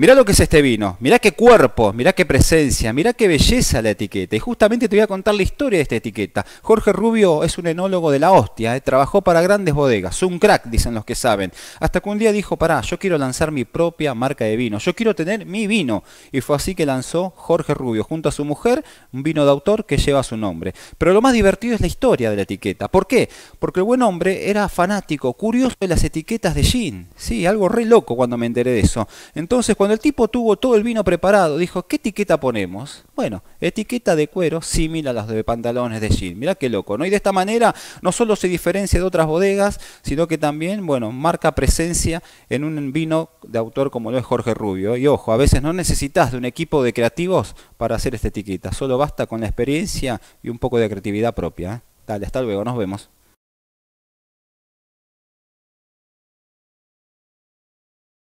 Mirá lo que es este vino, mirá qué cuerpo, mirá qué presencia, mirá qué belleza la etiqueta. Y justamente te voy a contar la historia de esta etiqueta. Jorge Rubio es un enólogo de la hostia, eh, trabajó para grandes bodegas, un crack, dicen los que saben. Hasta que un día dijo, pará, yo quiero lanzar mi propia marca de vino, yo quiero tener mi vino. Y fue así que lanzó Jorge Rubio junto a su mujer un vino de autor que lleva su nombre. Pero lo más divertido es la historia de la etiqueta. ¿Por qué? Porque el buen hombre era fanático, curioso de las etiquetas de gin. Sí, algo re loco cuando me enteré de eso. Entonces, cuando cuando el tipo tuvo todo el vino preparado, dijo, ¿qué etiqueta ponemos? Bueno, etiqueta de cuero similar a las de pantalones de jean. Mirá qué loco, ¿no? Y de esta manera no solo se diferencia de otras bodegas, sino que también, bueno, marca presencia en un vino de autor como lo es Jorge Rubio. Y ojo, a veces no necesitas de un equipo de creativos para hacer esta etiqueta. Solo basta con la experiencia y un poco de creatividad propia. ¿eh? Dale, hasta luego, nos vemos.